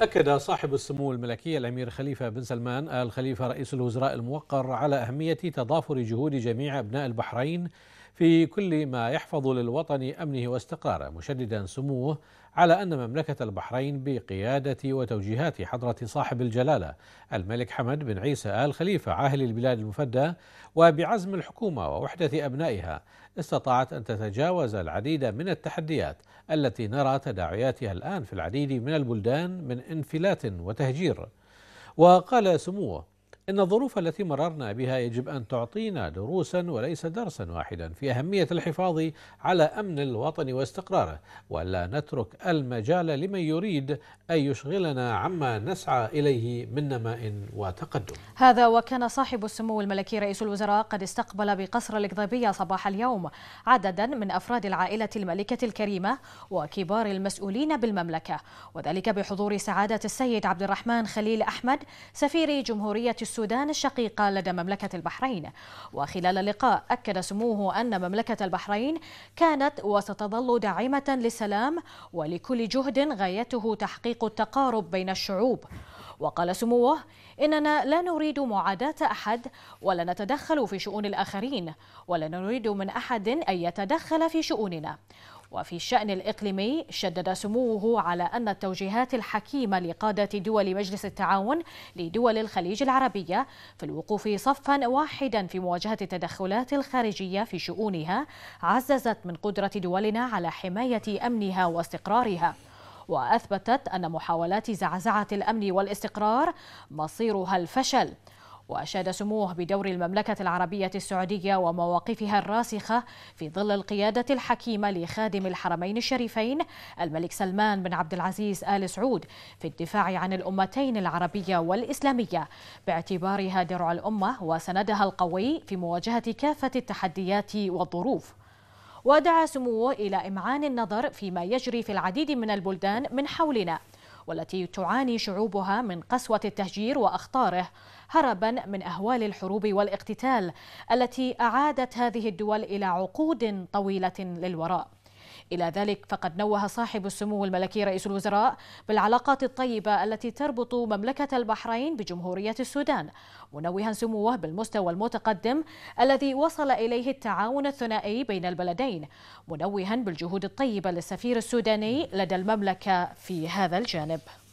أكد صاحب السمو الملكي الأمير خليفة بن سلمان آل خليفة رئيس الوزراء الموقر على أهمية تضافر جهود جميع أبناء البحرين في كل ما يحفظ للوطن امنه واستقراره مشددا سموه على ان مملكه البحرين بقياده وتوجيهات حضره صاحب الجلاله الملك حمد بن عيسى ال خليفه عاهل البلاد المفدى وبعزم الحكومه ووحده ابنائها استطاعت ان تتجاوز العديد من التحديات التي نرى تداعياتها الان في العديد من البلدان من انفلات وتهجير وقال سموه إن الظروف التي مررنا بها يجب أن تعطينا دروسا وليس درسا واحدا في أهمية الحفاظ على أمن الوطن واستقراره ولا نترك المجال لمن يريد أن يشغلنا عما نسعى إليه من نماء وتقدم هذا وكان صاحب السمو الملكي رئيس الوزراء قد استقبل بقصر القضيبية صباح اليوم عددا من أفراد العائلة الملكة الكريمة وكبار المسؤولين بالمملكة وذلك بحضور سعادة السيد عبد الرحمن خليل أحمد سفير جمهورية السودان السودان الشقيقة لدى مملكة البحرين وخلال اللقاء أكد سموه أن مملكة البحرين كانت وستظل داعمة للسلام ولكل جهد غايته تحقيق التقارب بين الشعوب وقال سموه إننا لا نريد معاداة أحد ولا نتدخل في شؤون الآخرين ولا نريد من أحد أن يتدخل في شؤوننا وفي الشأن الإقليمي شدد سموه على أن التوجيهات الحكيمة لقادة دول مجلس التعاون لدول الخليج العربية في الوقوف صفا واحدا في مواجهة التدخلات الخارجية في شؤونها عززت من قدرة دولنا على حماية أمنها واستقرارها وأثبتت أن محاولات زعزعة الأمن والاستقرار مصيرها الفشل وأشاد سموه بدور المملكة العربية السعودية ومواقفها الراسخة في ظل القيادة الحكيمة لخادم الحرمين الشريفين الملك سلمان بن عبد العزيز آل سعود في الدفاع عن الأمتين العربية والإسلامية باعتبارها درع الأمة وسندها القوي في مواجهة كافة التحديات والظروف ودعا سموه إلى إمعان النظر فيما يجري في العديد من البلدان من حولنا والتي تعاني شعوبها من قسوة التهجير وأخطاره هربا من أهوال الحروب والاقتتال التي أعادت هذه الدول إلى عقود طويلة للوراء إلى ذلك فقد نوه صاحب السمو الملكي رئيس الوزراء بالعلاقات الطيبة التي تربط مملكة البحرين بجمهورية السودان منوها سموه بالمستوى المتقدم الذي وصل إليه التعاون الثنائي بين البلدين منوها بالجهود الطيبة للسفير السوداني لدى المملكة في هذا الجانب